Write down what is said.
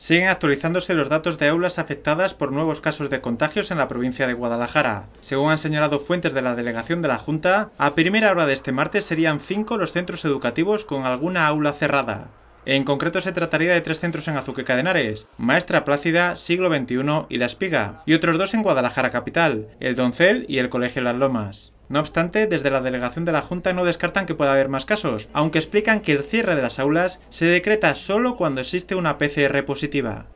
Siguen actualizándose los datos de aulas afectadas por nuevos casos de contagios en la provincia de Guadalajara. Según han señalado fuentes de la delegación de la Junta, a primera hora de este martes serían cinco los centros educativos con alguna aula cerrada. En concreto se trataría de tres centros en Azuqueca de Henares, Maestra Plácida, Siglo XXI y La Espiga, y otros dos en Guadalajara Capital, el Doncel y el Colegio Las Lomas. No obstante, desde la delegación de la Junta no descartan que pueda haber más casos, aunque explican que el cierre de las aulas se decreta solo cuando existe una PCR positiva.